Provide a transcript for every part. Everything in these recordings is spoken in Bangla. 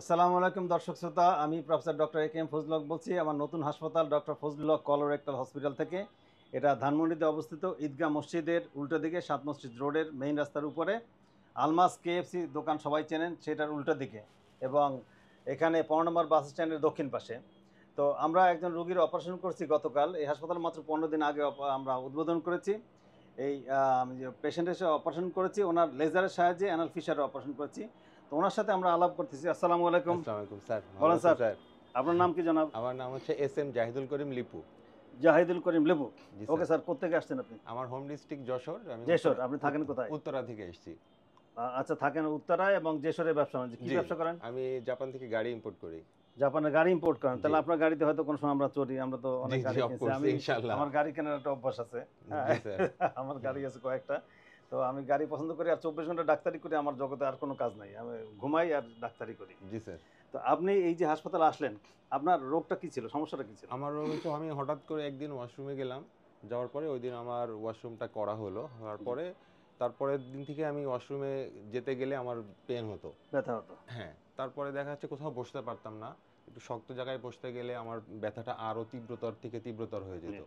আসসালামু আলাইকুম দর্শক শ্রোতা আমি professor doctor A K M ফজলক বলছি আমার নতুন হাসপাতাল ডক্টর ফজলক কলোরেক্টাল হসপিটাল থেকে এটা ধানমন্ডিতে অবস্থিত ঈদগাহ মসজিদের উল্টো দিকে সাত মসজিদ রোডের মেইন রাস্তার উপরে আলমাস কেএফসি দোকান সবাই চেনেন সেটার উল্টো দিকে এবং এখানে পনেরো নম্বর বাস স্ট্যান্ডের দক্ষিণ পাশে তো আমরা একজন রুগীর অপারেশন করছি গতকাল এই হাসপাতাল মাত্র পনেরো দিন আগে আমরা উদ্বোধন করেছি এই পেশেন্টের সাথে অপারেশন করেছি ওনার লেজারের সাহায্যে অ্যানাল ফিশারের অপারেশন করেছি তো ওনার সাথে আমরা আলাপ করতেছি আসসালামু আলাইকুম আলাইকুম স্যার বলেন স্যার আপনার নাম কি জনাব আমার নাম হচ্ছে S M Zahidul Karim Lipu Zahidul Karim Lipu okay sir কোথেকে আসছেন আপনি আমার হোম ডিস্ট্রিক্ট যশোর আমি যশোর আপনি থাকেন কোথায় উত্তরা থেকে এসেছি আচ্ছা থাকেন উত্তরা এবং যশোরে ব্যবসা করেন কি ব্যবসা করেন আমি জাপান থেকে গাড়ি ইম্পোর্ট করি জাপানের গাড়ি ইম্পোর্ট করেন তাহলে আপনার গাড়িতে হয়তো কোনো সময় আমরা চড়ি আমরা তো অনেক গাড়ি কিনছি আমি আমার গাড়ি কেনার একটা অভ্যাস আছে আমার গাড়ি আছে কয়েকটা তো আমি গাড়ি পছন্দ করি আর চব্বিশ ঘন্টা ডাক্তারি করি আমার জগতে আর কোনো কাজ নাই আমি ঘুমাই আর ডাক্তারি করি জি স্যার তো আপনি এই যে হাসপাতালে আসলেন আপনার রোগটা কি ছিল সমস্যাটা কি ছিল আমার রোগ হচ্ছে আমি হঠাৎ করে একদিন ওয়াশরুমে গেলাম যাওয়ার পরে ওই দিন আমার ওয়াশরুমটা করা হলো হওয়ার পরে তারপরের দিন থেকে আমি ওয়াশরুমে যেতে গেলে আমার পেন হতো ব্যথা হতো হ্যাঁ তারপরে দেখা যাচ্ছে কোথাও বসতে পারতাম না একটু শক্ত জায়গায় বসতে গেলে আমার ব্যথাটা আরও তীব্রতর থেকে তীব্রতর হয়ে যেত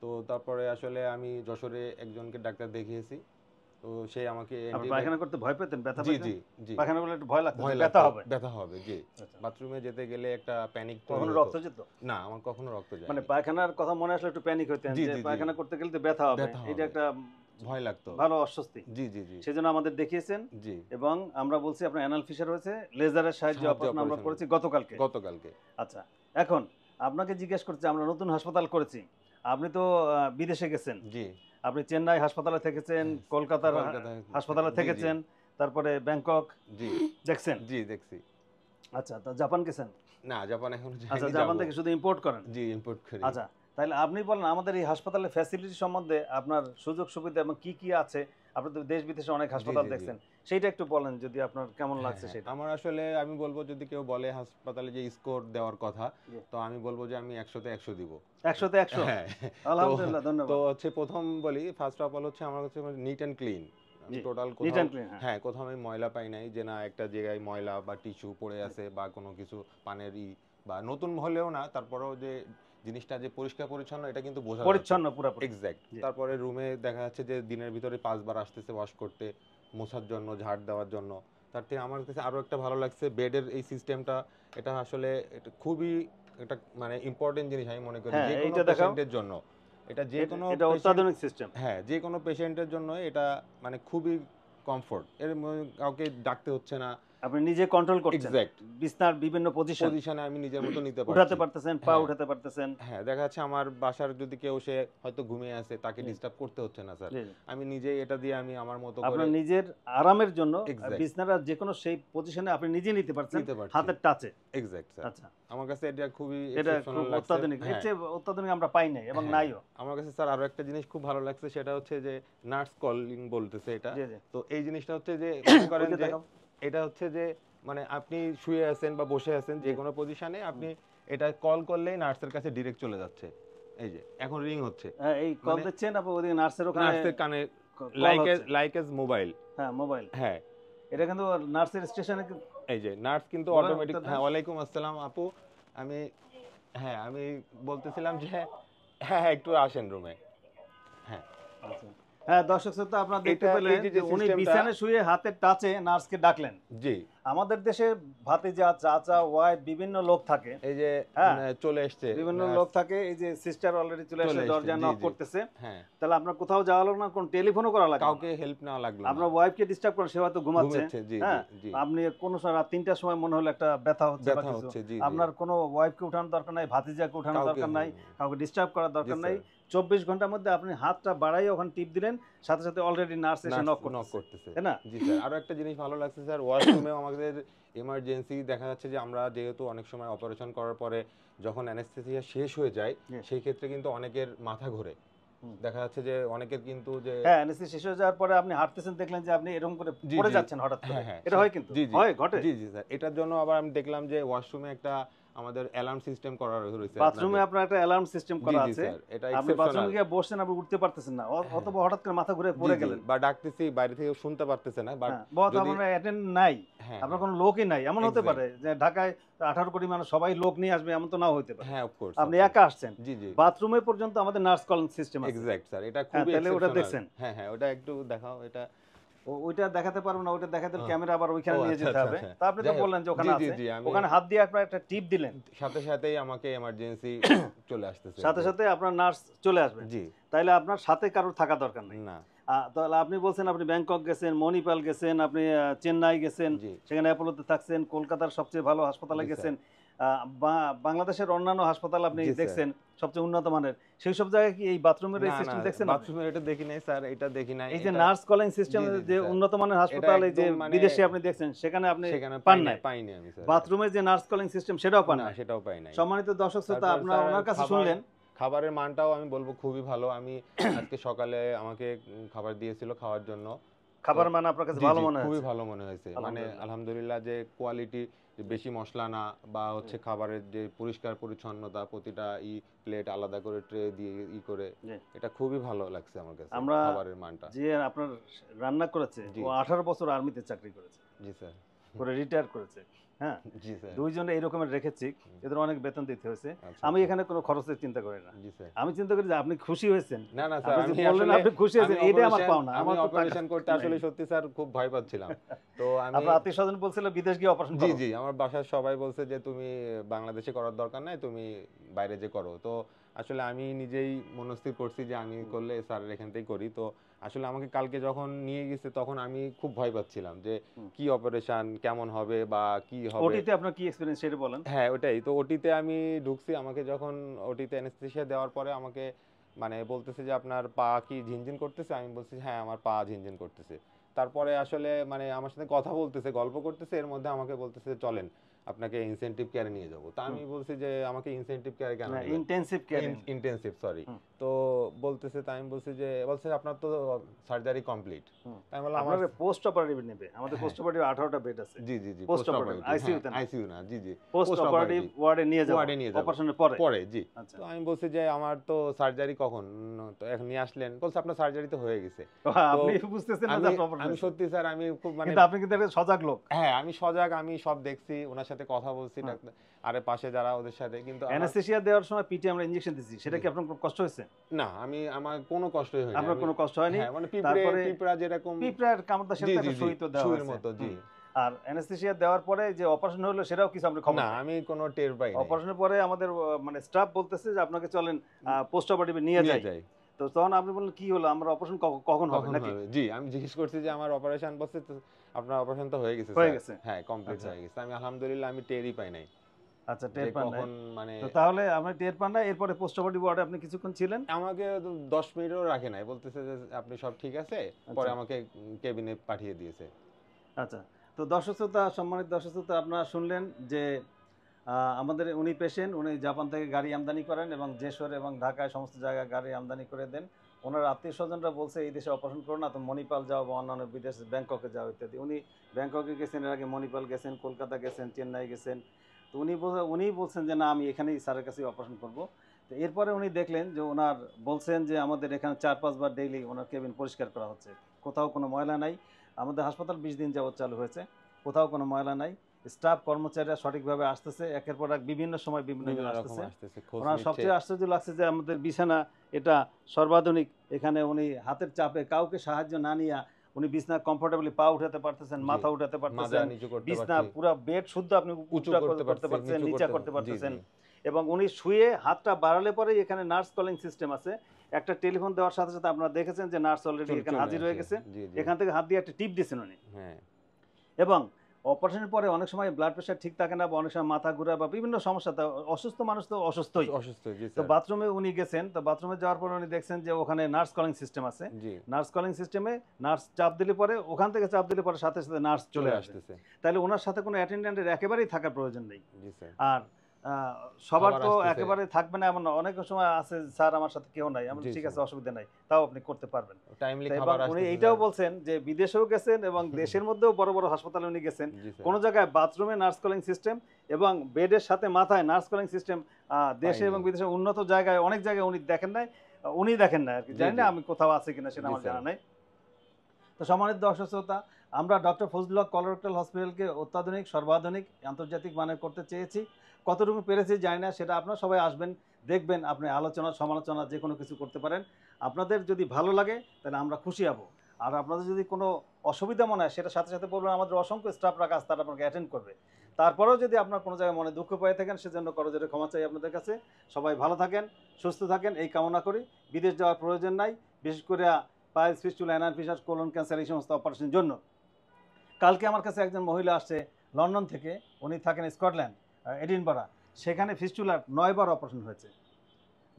তো তারপরে আসলে আমি যশোরে একজনকে ডাক্তার দেখিয়েছি তো সে আমাকে পায়খানা করতে ভয় পেতেন ব্যথা জি জি জি পায়খানা করলে একটু ভয় লাগতো ব্যথা হবে ব্যথা হবে জি আচ্ছা। বাথরুমে যেতে গেলে একটা প্যানিক তো কখনো রক্ত যেত না আমার কখনো রক্ত যায় মানে পায়খানার কথা মনে আসলে একটু প্যানিক হতেন যে পায়খানা করতে গেলে তো ব্যথা হবে এটা একটা ভয় লাগতো ভালো অস্বস্তি জি জি জি সেজন্য আমাদের দেখিয়েছেন জি এবং আমরা বলছি আপনার অ্যানাল ফিশার হয়েছে লেজারের সাহায্যে অপারেশন আমরা করেছি গতকালকে গতকালকে আচ্ছা এখন আপনাকে জিজ্ঞেস করতে আমরা নতুন হাসপাতাল করেছি আপনি তো বিদেশে গেছেন জি আপনি চেন্নাই হাসপাতালে থেকেছেন হ্যাঁ, কলকাতার হ্যাঁ, হাসপাতালে থেকেছেন তারপরে ব্যাংকক জি দেখছেন জি দেখছি আচ্ছা তো জাপান গেছেন না জাপান এখন আচ্ছা জাপান থেকে শুধু ইম্পোর্ট করেন জি ইম্পোর্ট করি আচ্ছা তাহলে আপনি বলেন আমাদের এই হাসপাতালের ফ্যাসিলিটি সম্বন্ধে আপনার সুযোগ সুবিধা এবং কি কি আছে আপনি তো দেশ বিদেশে অনেক হাসপাতাল দেখছেন সেইটা একটু বলেন যদি আপনার কেমন হ্যাঁ, লাগছে হ্যাঁ। সেটা আমার আসলে আমি বলবো যদি কেউ বলে হাসপাতালে যে স্কোর দেওয়ার কথা তো আমি বলবো যে আমি একশোতে একশো দিব একশোতে একশো হ্যাঁ। আলহামদুলিল্লাহ ধন্যবাদ তো হচ্ছে প্রথম বলি ফার্স্ট অফ অল হচ্ছে আমার কাছে নিট অ্যান্ড ক্লিন টোটাল হ্যাঁ কোথাও আমি ময়লা পাই নাই যে না একটা জায়গায় ময়লা বা টিস্যু পড়ে আছে বা কোনো কিছু পানের ই বা নতুন হলেও না তারপরেও যে জিনিসটা যে পরিষ্কার পরিচ্ছন্ন এটা কিন্তু বোঝা পরিচ্ছন্ন পুরো এক্স্যাক্ট তারপরে রুমে দেখা যাচ্ছে যে দিনের ভিতরে পাঁচবার আসতেছে ওয়াশ করতে মোছার জন্য ঝাড় দেওয়ার জন্য তার থেকে আমার কাছে আরও একটা ভালো লাগছে বেডের এই সিস্টেমটা এটা আসলে এটা খুবই এটা মানে ইম্পর্টেন্ট জিনিস আমি মনে করি হ্যাঁ, যে কোনো পেশেন্টের জন্য এটা যে কোনো এটা অত্যাধুনিক সিস্টেম হ্যাঁ যে কোনো পেশেন্টের জন্য এটা মানে খুবই কমফোর্ট এর কাউকে ডাকতে হচ্ছে না আপনি নিজে কন্ট্রোল করছেন এক্স্যাক্ট বিছনার বিভিন্ন পজিশন পজিশনে আমি নিজের মতো নিতে পারছি উঠাতে পারতেছেন পা হ্যাঁ। উঠাতে পারতেছেন হ্যাঁ দেখা যাচ্ছে আমার বাসার যদি কেউ সে হয়তো ঘুমিয়ে আছে তাকে ডিস্টার্ব করতে হচ্ছে না স্যার আমি নিজে এটা দিয়ে আমি আমার মতো করে আপনার নিজের আরামের জন্য বিছনার যে কোনো সেই পজিশনে আপনি নিজে নিতে পারছেন হাতের টাচে এক্স্যাক্ট স্যার আচ্ছা আমার কাছে এটা খুবই এটা খুব অত্যাধুনিক এর হ্যাঁ। অত্যাধুনিক আমরা পাই নাই এবং হ্যাঁ। নাইও আমার কাছে স্যার আরো একটা জিনিস খুব ভালো লাগছে সেটা হচ্ছে যে নার্স কলিং বলতেছে এটা তো এই জিনিসটা হচ্ছে যে করেন যে এটা হচ্ছে যে মানে আপনি শুয়ে আছেন বা বসে আছেন যে কোনো পজিশনে আপনি এটা কল করলেই নার্সের কাছে ডিরেক্ট চলে যাচ্ছে এই যে এখন রিং হচ্ছে হ্যাঁ এই কল দিচ্ছেন আপনি ওই নার্সের ওখানে নার্সের কানে like as like as mobile হ্যাঁ মোবাইল হ্যাঁ এটা কিন্তু নার্সের স্টেশনে এই যে নার্স কিন্তু অটোমেটিক হ্যাঁ ওয়ালাইকুম আসসালাম আপু আমি হ্যাঁ আমি বলতেছিলাম যে হ্যাঁ হ্যাঁ একটু আসেন রুমে হ্যাঁ আচ্ছা হ্যাঁ তাহলে আপনার কোথাও যাওয়া লাগলো না কোন করা কাউকে হেল্প আপনার ডিস্টার্ব হ্যাঁ আপনি কোন রাত তিনটার সময় মনে হলো একটা ব্যথা হচ্ছে আপনার কোনো ওয়াইফকে উঠানোর দরকার নাই ভাতিজাকে উঠানোর দরকার নাই হ্যাঁ। কাউকে ডিস্টার্ব করার দরকার নাই চব্বিশ ঘন্টার মধ্যে আপনি হাতটা বাড়াই ওখানে টিপ দিলেন সাথে সাথে অলরেডি নার্স এসে নক নক করতেছে তাই না জি স্যার আরও একটা জিনিস ভালো লাগছে স্যার ওয়াশরুমে আমাদের এমার্জেন্সি দেখা যাচ্ছে যে আমরা যেহেতু অনেক সময় অপারেশন করার পরে যখন অ্যানেস্থেসিয়া শেষ হয়ে যায় সেই ক্ষেত্রে কিন্তু অনেকের মাথা ঘোরে দেখা যাচ্ছে যে অনেকের কিন্তু যে হ্যাঁ এনএসসি শেষ হয়ে যাওয়ার পরে আপনি হাঁটতেছেন দেখলেন যে আপনি এরকম করে পড়ে যাচ্ছেন হঠাৎ হ্যাঁ, করে হ্যাঁ, এটা হয় কিন্তু হয় ঘটে জি জি স্যার এটার জন্য আবার আমি দেখলাম যে ওয়াশরুমে একটা আমাদের অ্যালার্ম সিস্টেম করা রয়েছে বাথরুমে আপনার একটা অ্যালার্ম সিস্টেম করা আছে আপনি বাথরুমে গিয়ে বসেন আপনি উঠতে পারতেছেন না হ্যাঁ। অথবা হঠাৎ করে মাথা ঘুরে পড়ে গেলেন বা ডাকতেছি বাইরে থেকে শুনতে পারতেছে না বাট হ্যাঁ, বহুত আপনার অ্যাটেন্ড নাই হ্যাঁ, আপনার কোনো লোকই নাই এমন হতে পারে যে ঢাকায় 18 কোটি মানুষ সবাই লোক নিয়ে আসবে এমন তো নাও হতে পারে হ্যাঁ অফকোর্স আপনি একা আসছেন জি জি বাথরুমে পর্যন্ত আমাদের নার্স কল সিস্টেম আছে এক্স্যাক্ট স্যার এটা খুবই তাহলে ওটা দেখছেন হ্যাঁ হ্যাঁ ওটা একটু দেখাও এটা ওইটা দেখাতে পারবো না ওইটা দেখাতে হ্যাঁ। ক্যামেরা আবার ওইখানে নিয়ে আচ্ছা, যেতে আচ্ছা, হবে আচ্ছা। আপনি তো বললেন যে ওখানে আছে ওখানে হাত দিয়ে আপনার একটা টিপ দিলেন সাথে সাথেই আমাকে এমার্জেন্সি চলে আসতেছে সাথে সাথে আপনার নার্স চলে আসবে জি তাইলে আপনার সাথে কারোর থাকা দরকার নেই না তাহলে আপনি বলছেন আপনি ব্যাংকক গেছেন মণিপাল গেছেন আপনি চেন্নাই গেছেন সেখানে অ্যাপোলোতে থাকছেন কলকাতার সবচেয়ে ভালো হাসপাতালে গেছেন বাংলাদেশের অন্যান্য হাসপাতাল আপনি দেখছেন সবচেয়ে উন্নত মানের সেই সব জায়গায় কি এই বাথরুমের এই সিস্টেম দেখছেন বাথরুমের এটা দেখি নাই স্যার এটা দেখি নাই এই যে নার্স কলিং সিস্টেম যে উন্নত মানের হাসপাতাল এই যে মানে বিদেশে আপনি দেখছেন সেখানে আপনি পান নাই পাই না আমি স্যার বাথরুমের যে নার্স কলিং সিস্টেম সেটাও পান না সেটাও পাই নাই সম্মানিত দর্শক শ্রোতা আপনারা ওনার কাছে শুনলেন খাবারের মানটাও আমি বলবো খুবই ভালো আমি আজকে সকালে আমাকে খাবার দিয়েছিল খাওয়ার জন্য খাবার মান আপনার কাছে ভালো মনে হয় খুবই ভালো মনে হয়েছে মানে আলহামদুলিল্লাহ যে কোয়ালিটি বেশি মশলা না বা হচ্ছে খাবারের যে পরিষ্কার পরিচ্ছন্নতা প্রতিটা ই প্লেট আলাদা করে ট্রে দিয়ে ই করে এটা খুবই ভালো লাগছে আমার কাছে আমরা খাবারের মানটা যে আপনার রান্না করেছে ও আঠারো বছর আর্মিতে চাকরি করেছে জি স্যার করে রিটায়ার করেছে হ্যাঁ? আচ্ছা, আচ্ছা। আমার বিদেশ গিয়ে আমার বাসার সবাই বলছে যে তুমি বাংলাদেশে করার দরকার নাই তুমি বাইরে যে করো তো আসলে আমি নিজেই মনস্থির করছি যে আমি করলে স্যার এখান থেকেই করি তো আসলে আমাকে কালকে যখন নিয়ে গেছে তখন আমি খুব ভয় পাচ্ছিলাম যে কি অপারেশন কেমন হবে বা কি হবে ওটিতে আপনার কি এক্সপেরিয়েন্স সেটা বলেন হ্যাঁ ওটাই তো ওটিতে আমি ঢুকছি আমাকে যখন ওটিতে অ্যানেস্থেশিয়া দেওয়ার পরে আমাকে মানে বলতেছে যে আপনার পা কি ঝিনঝিন করতেছে আমি বলছি হ্যাঁ আমার পা ঝিনঝিন করতেছে তারপরে আসলে মানে আমার সাথে কথা বলতেছে গল্প করতেছে এর মধ্যে আমাকে বলতেছে চলেন আপনাকে ইনসেন্টিভ কেয়ারে নিয়ে যাবো তা আমি বলছি যে আমাকে ইনসেনটিভ কেয়ারে কেন ইনটেনসিভ কেয়ার ইনটেনসিভ সরি তো বলতেছে তাই আমি বলছি যে বলছে আপনার তো সার্জারি কমপ্লিট তাই বললাম আমার পোস্ট অপারেটিভ নেবে আমাদের পোস্ট অপারেটিভ 18টা বেড আছে জি জি জি পোস্ট অপারেটিভ আইসিইউ না আইসিইউ হ্যাঁ, না জি জি পোস্ট অপারেটিভ ওয়ার্ডে নিয়ে যাও ওয়ার্ডে নিয়ে যাব অপারেশনের পরে পরে জি আচ্ছা। তো আমি বলছি যে আমার তো সার্জারি কখন তো এখন নিয়ে আসলেন বলছে আপনার সার্জারি তো হয়ে গেছে আপনি বুঝতেছেন না আমি সত্যি স্যার আমি খুব মানে কিন্তু আপনি কিন্তু একটা সজাগ লোক হ্যাঁ আমি সজাগ আমি সব দেখছি ওনার সাথে কথা বলছি হ্যাঁ। ডাক্তার আর পাশে যারা ওদের সাথে কিন্তু অ্যানাস্থেসিয়া দেওয়ার সময় পিটি আমরা ইনজেকশন দিছি সেটা কি আপনার কষ্ট হয়েছে না আমি আমার কোনো কষ্ট হয়নি আপনার কোনো কষ্ট হয়নি হ্যাঁ, মানে পিঁপড়ে পিঁপড়া যেরকম পিঁপড়ার কামড়টা সেটা একটা সহিত দেওয়া মতো জি আর অ্যানেস্থেসিয়া দেওয়ার পরে যে অপারেশন হলো সেটাও কিছু আমরা খবর না আমি কোনো টের পাই না অপারেশনের পরে আমাদের মানে স্টাফ বলতেছে যে আপনাকে চলেন পোস্ট অপারেটিভে নিয়ে যাই তো তখন আপনি বললেন কি হলো আমার অপারেশন কখন হবে নাকি জি আমি জিজ্ঞেস করছি যে আমার অপারেশন বসে আপনার অপারেশন তো হয়ে গেছে হয়ে গেছে হ্যাঁ কমপ্লিট আচ্ছা। হয়ে গেছে আমি আলহামদুলিল্লাহ আমি টেরই পাই নাই আচ্ছা টের পান মানে তাহলে আমি টের পান না এরপরে পোস্ট অপারেটিভ ওয়ার্ডে আপনি কিছুক্ষণ ছিলেন আমাকে মিনিটও রাখে নাই বলতেছে যে আপনি সব ঠিক আছে আচ্ছা। পরে আমাকে কেবিনে পাঠিয়ে দিয়েছে আচ্ছা তো দর্শক শ্রোতা সম্মানিত দর্শক শ্রোতা আপনারা শুনলেন যে আমাদের উনি পেশেন্ট উনি জাপান থেকে গাড়ি আমদানি করেন এবং জেসর এবং ঢাকায় সমস্ত জায়গায় গাড়ি আমদানি করে দেন ওনার আত্মীয় স্বজনরা বলছে এই দেশে অপারেশন করো না তো মণিপাল যাও বা অন্যান্য বিদেশ ব্যাংককে যাও ইত্যাদি উনি ব্যাংককে গেছেন এর আগে মণিপাল গেছেন কলকাতা গেছেন চেন্নাই গেছেন তো উনি উনি বলছেন যে না আমি এখানেই স্যারের কাছে অপারেশন করব তো এরপরে উনি দেখলেন যে ওনার বলছেন যে আমাদের এখানে চার পাঁচবার ডেইলি ওনার কেবিন পরিষ্কার করা হচ্ছে কোথাও কোনো ময়লা নাই আমাদের হাসপাতাল বিশ দিন যাবৎ চালু হয়েছে কোথাও কোনো ময়লা নাই স্টাফ কর্মচারীরা সঠিকভাবে আসতেছে একের পর এক বিভিন্ন সময় বিভিন্ন আসতেছে ওনার সবচেয়ে আশ্চর্য লাগছে যে আমাদের বিছানা এটা সর্বাধুনিক এখানে উনি হাতের চাপে কাউকে সাহায্য না নিয়ে উনি বিছনা কমফোর্টেবলি পা উঠাতে পারতেছেন মাথা উঠাতে পারতেছেন বিছনা পুরো বেড শুদ্ধ আপনি উঁচু করতে পারতেছেন নিচা করতে পারতেছেন এবং উনি শুয়ে হাতটা বাড়ালে পরে এখানে নার্স কলিং সিস্টেম আছে একটা টেলিফোন দেওয়ার সাথে সাথে আপনারা দেখেছেন যে নার্স অলরেডি এখানে হাজির হয়ে গেছে এখান থেকে হাত দিয়ে একটা টিপ দিয়েছেন উনি হ্যাঁ। এবং অপারেশনের পরে অনেক সময় ব্লাড প্রেশার ঠিক থাকে না বা অনেক সময় মাথা ঘুরা বা বিভিন্ন সমস্যা অসুস্থ মানুষ তো অসুস্থই অসুস্থ তো বাথরুমে উনি গেছেন তো বাথরুমে যাওয়ার পর উনি দেখছেন যে ওখানে নার্স কলিং সিস্টেম আছে নার্স কলিং সিস্টেমে নার্স চাপ দিলে পরে ওখান থেকে চাপ দিলে পরে সাথে সাথে নার্স চলে আসতেছে তাহলে ওনার সাথে কোনো অ্যাটেন্ডেন্টের একেবারেই থাকার প্রয়োজন নেই আর সবার তো একেবারে থাকবে না এমন অনেক সময় আছে স্যার আমার সাথে কেউ নাই আমি ঠিক আছে অসুবিধা নাই তাও আপনি করতে পারবেন উনি এইটাও বলছেন যে বিদেশেও গেছেন এবং দেশের মধ্যেও বড় বড় হাসপাতালে উনি গেছেন জায়গায় বাথরুমে নার্স কলিং সিস্টেম এবং বেডের সাথে মাথায় নার্স কলিং সিস্টেম দেশে এবং বিদেশে উন্নত জায়গায় অনেক জায়গায় উনি দেখেন নাই উনি দেখেন না আর কি জানি না আমি কোথাও আছে কিনা সেটা আমার জানা নাই তো সম্মানিত দর্শক শ্রোতা আমরা ডক্টর ফজলুল্লাহ কলোরেক্টাল হসপিটালকে অত্যাধুনিক সর্বাধুনিক আন্তর্জাতিক মানের করতে চেয়েছি কতটুকু পেরেছি জানি না সেটা আপনারা সবাই আসবেন দেখবেন আপনি আলোচনা সমালোচনা যে কোনো কিছু করতে পারেন আপনাদের যদি ভালো লাগে তাহলে আমরা খুশি হব আর আপনাদের যদি কোনো অসুবিধা মনে হয় সেটা সাথে সাথে বলবেন আমাদের অসংখ্য স্টাফরা কাজ তারা আপনাকে অ্যাটেন্ড করবে তারপরেও যদি আপনার কোনো জায়গায় মনে দুঃখ পেয়ে থাকেন সেজন্য করজোরে ক্ষমা চাই আপনাদের কাছে সবাই ভালো থাকেন সুস্থ থাকেন এই কামনা করি বিদেশ যাওয়ার প্রয়োজন নাই বিশেষ করে piles fistula anal fissure colon cancer এই সমস্ত অপারেশনের জন্য কালকে আমার কাছে একজন মহিলা আসছে লন্ডন থেকে উনি থাকেন স্কটল্যান্ড এডিনবরা সেখানে ফিস্টুলার নয়বার অপারেশন হয়েছে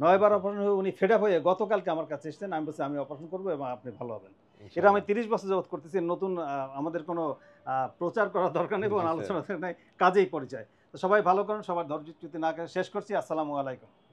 নয়বার আচ্ছা। অপারেশন হয়ে উনি ফেডাপ হয়ে গতকালকে আমার কাছে এসেছেন আমি বলছি আমি অপারেশন করবো এবং আপনি ভালো হবেন এটা আমি তিরিশ বছর জগৎ করতেছি নতুন আমাদের কোনো প্রচার করার দরকার নেই এবং আলোচনা নেই কাজেই পরিচয় তো সবাই ভালো করেন সবার ধৈর্যচ্যুতি না শেষ করছি আসসালামু আলাইকুম